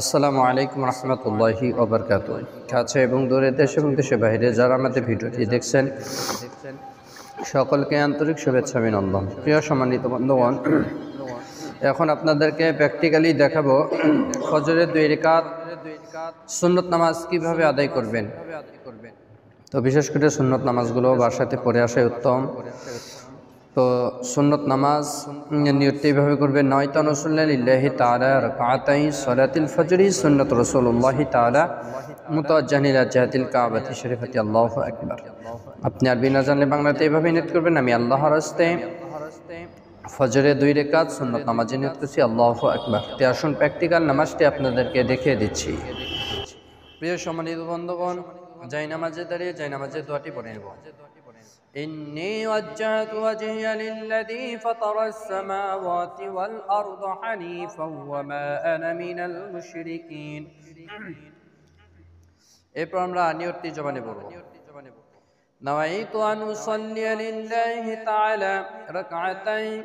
আসসালামু আলাইকুম রহমতুল্লাহি ওবরকাত কাছে এবং দূরে দেশ এবং দেশের বাইরে যারা আমাদের ভিডিওটি দেখছেন সকলকে আন্তরিক শুভেচ্ছা অভিনন্দন প্রিয় সম্মানিত বন্ধুগণ এখন আপনাদেরকে প্র্যাকটিক্যালি দেখাবো ফজরের দুই রেখাত সুন্নত নামাজ কিভাবে আদায় করবেন তো বিশেষ করে সুন্নত নামাজগুলো বাসাতে পড়ে আসে উত্তম তো সুন্নত নামাজ নিয়ত এইভাবে করবে নয় নসুল্লাহি তালা রকাতাই সলাতিল ফজরি সুন্নত রসুল্লাহ তালা মুতাজাহিলা কাবাতি শরীফতি আল্লাহ আকবর আপনি আরবি না জানলে বাংলাতে এইভাবে নিয়ত করবেন আমি আল্লাহ হস্তে ফজরে দুই রেখাত সুন্নত নামাজে নিয়ত করছি আল্লাহ আকবর তে আসুন প্র্যাকটিক্যাল নামাজটি আপনাদেরকে দেখিয়ে দিচ্ছি প্রিয় সমানিত বন্ধুগণ জাই নামাজে দাঁড়িয়ে জাই নামাজে দোয়াটি পড়ে নেব إني وجهت وجهي للذي فطر السماوات والأرض حنيفا وما أنا من المشركين إبراهيم لا نيرتي جباني বলবো نويت أن أصلي لله تعالى ركعتين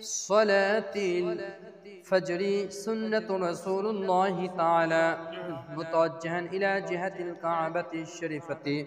صلاة الفجر سنة رسول الله تعالى متوجها إلى جهة الكعبة الشريفة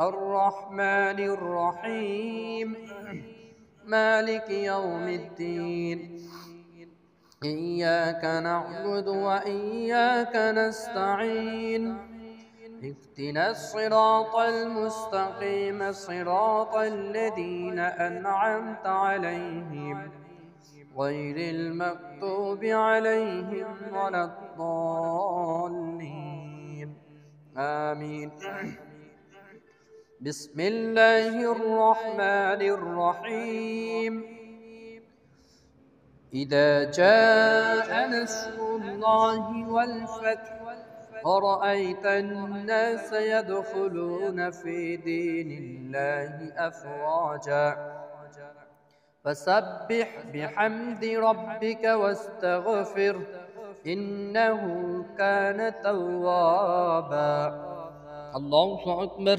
الرحمن الرحيم مالك يوم الدين إياك نعبد وإياك نستعين اهدنا الصراط المستقيم صراط الذين أنعمت عليهم غير المكتوب عليهم ولا الضالين آمين بسم الله الرحمن الرحيم إذا جاء نصر الله والفتح ورأيت الناس يدخلون في دين الله أفواجا فسبح بحمد ربك واستغفر إنه كان توابا الله أكبر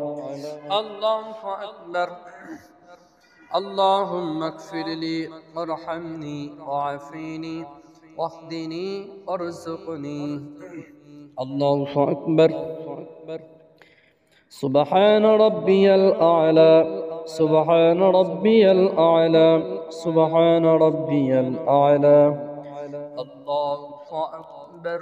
الله أكبر اللهم اغفر لي وارحمني وعافيني واهدني وارزقني الله أكبر سبحان ربي الأعلى سبحان ربي الأعلى سبحان ربي الأعلى الله أكبر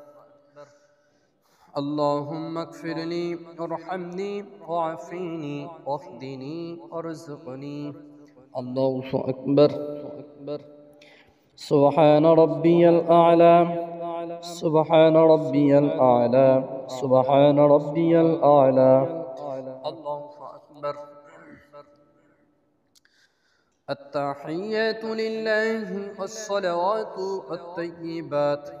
اللهم اغفر لي ارحمني واعفني واهدني ارزقني الله أكبر سبحان ربي الأعلى سبحان ربي الأعلى سبحان ربي الأعلى الله أكبر التحيات لله والصلوات الطيبات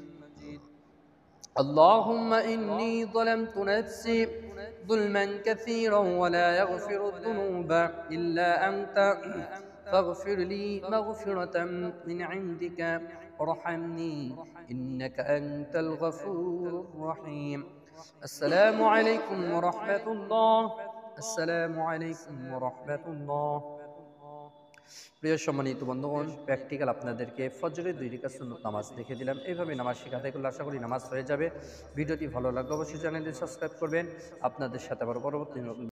اللهم إني ظلمت نفسي ظلما كثيرا ولا يغفر الذنوب إلا أنت فاغفر لي مغفرة من عندك ارحمني إنك أنت الغفور الرحيم السلام عليكم ورحمة الله السلام عليكم ورحمة الله প্রিয় সম্মানিত বন্ধুগণ প্র্যাকটিক্যাল আপনাদেরকে ফজরের দুই রেখা সুন্দর নামাজ দেখে দিলাম এইভাবে নামাজ শেখাতে করলে আশা করি নামাজ হয়ে যাবে ভিডিওটি ভালো লাগলে অবশ্যই চ্যানেলটি সাবস্ক্রাইব করবেন আপনাদের সাথে আবার পরবর্তী